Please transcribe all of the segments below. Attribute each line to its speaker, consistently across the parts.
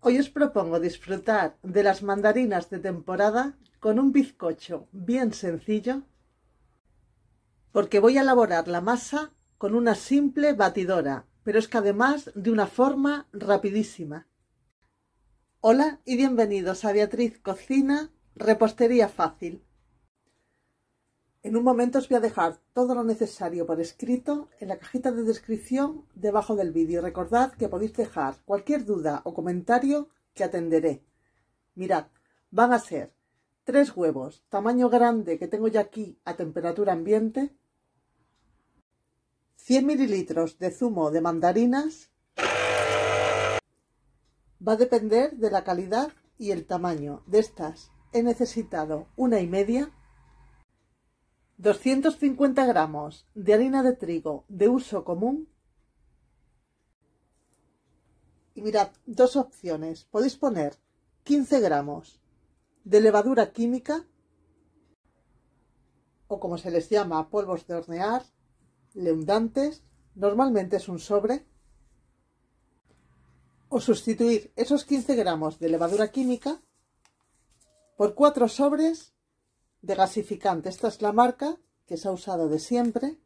Speaker 1: Hoy os propongo disfrutar de las mandarinas de temporada con un bizcocho bien sencillo porque voy a elaborar la masa con una simple batidora, pero es que además de una forma rapidísima. Hola y bienvenidos a Beatriz Cocina Repostería Fácil. En un momento os voy a dejar todo lo necesario por escrito en la cajita de descripción debajo del vídeo. Recordad que podéis dejar cualquier duda o comentario que atenderé. Mirad, van a ser tres huevos tamaño grande que tengo ya aquí a temperatura ambiente, 100 mililitros de zumo de mandarinas, va a depender de la calidad y el tamaño de estas. He necesitado una y media 250 gramos de harina de trigo de uso común. Y mirad, dos opciones. Podéis poner 15 gramos de levadura química o como se les llama polvos de hornear, leundantes, normalmente es un sobre, o sustituir esos 15 gramos de levadura química por 4 sobres de gasificante. Esta es la marca que se ha usado de siempre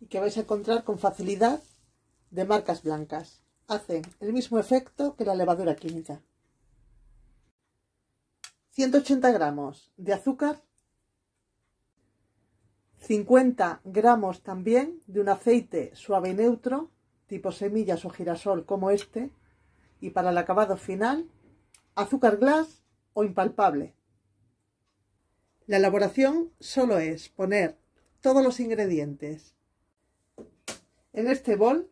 Speaker 1: y que vais a encontrar con facilidad de marcas blancas. Hacen el mismo efecto que la levadura química. 180 gramos de azúcar, 50 gramos también de un aceite suave y neutro, tipo semillas o girasol como este, y para el acabado final, azúcar glass o impalpable, la elaboración solo es poner todos los ingredientes en este bol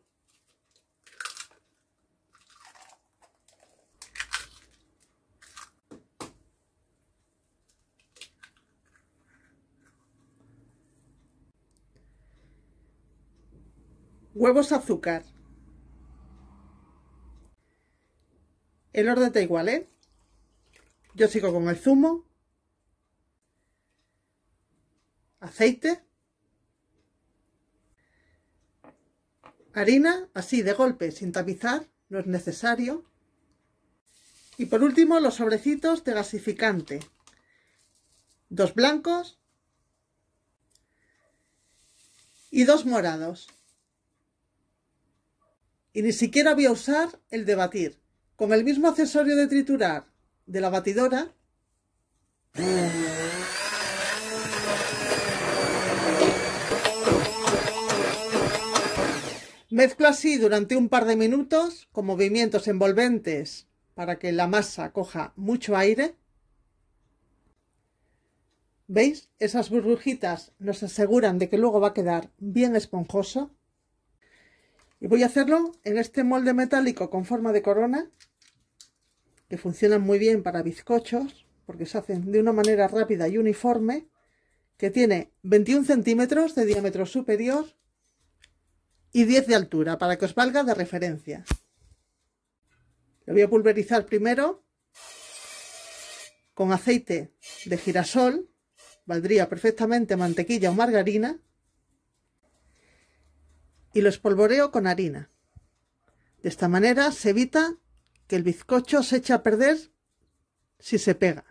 Speaker 1: huevos azúcar. El orden te igual, ¿eh? Yo sigo con el zumo. aceite, harina, así de golpe, sin tapizar, no es necesario. Y por último, los sobrecitos de gasificante. Dos blancos y dos morados. Y ni siquiera voy a usar el de batir. Con el mismo accesorio de triturar de la batidora... Mezcla así durante un par de minutos con movimientos envolventes para que la masa coja mucho aire. ¿Veis? Esas burbujitas nos aseguran de que luego va a quedar bien esponjoso. Y voy a hacerlo en este molde metálico con forma de corona, que funciona muy bien para bizcochos, porque se hacen de una manera rápida y uniforme, que tiene 21 centímetros de diámetro superior y 10 de altura para que os valga de referencia. Lo voy a pulverizar primero con aceite de girasol, valdría perfectamente mantequilla o margarina, y lo espolvoreo con harina. De esta manera se evita que el bizcocho se eche a perder si se pega.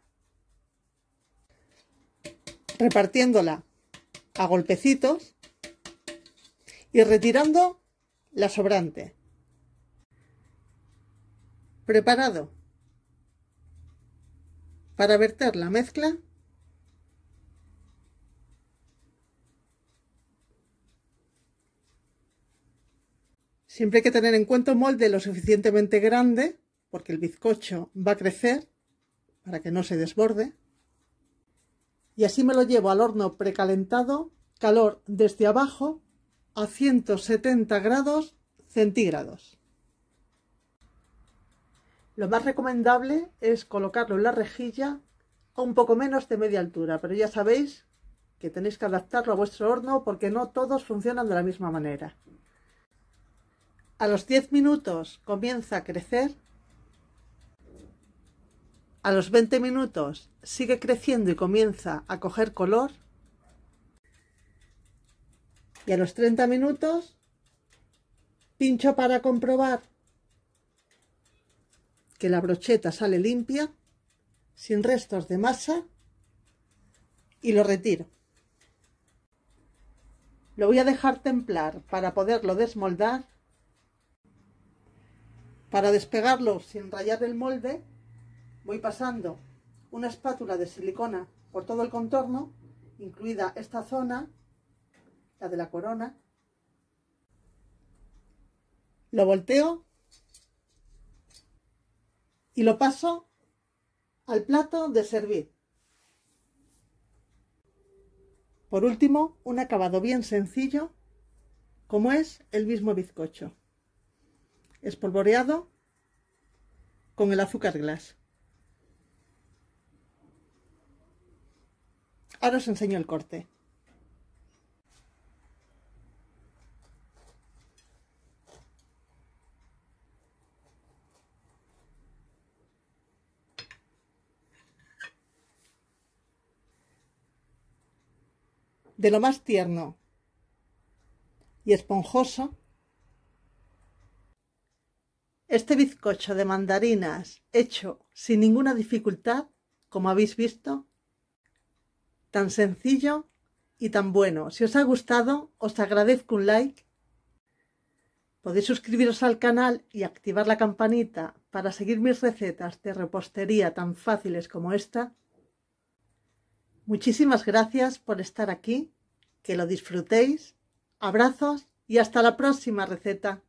Speaker 1: Repartiéndola a golpecitos y retirando la sobrante. Preparado. Para verter la mezcla, siempre hay que tener en cuenta un molde lo suficientemente grande, porque el bizcocho va a crecer para que no se desborde. Y así me lo llevo al horno precalentado, calor desde abajo a 170 grados centígrados. Lo más recomendable es colocarlo en la rejilla a un poco menos de media altura, pero ya sabéis que tenéis que adaptarlo a vuestro horno porque no todos funcionan de la misma manera. A los 10 minutos comienza a crecer. A los 20 minutos sigue creciendo y comienza a coger color y a los 30 minutos pincho para comprobar que la brocheta sale limpia, sin restos de masa y lo retiro. Lo voy a dejar templar para poderlo desmoldar. Para despegarlo sin rayar el molde voy pasando una espátula de silicona por todo el contorno, incluida esta zona la de la corona. Lo volteo y lo paso al plato de servir. Por último, un acabado bien sencillo, como es el mismo bizcocho, espolvoreado con el azúcar glass. Ahora os enseño el corte. de lo más tierno y esponjoso, este bizcocho de mandarinas hecho sin ninguna dificultad, como habéis visto, tan sencillo y tan bueno. Si os ha gustado, os agradezco un like. Podéis suscribiros al canal y activar la campanita para seguir mis recetas de repostería tan fáciles como esta. Muchísimas gracias por estar aquí, que lo disfrutéis, abrazos y hasta la próxima receta.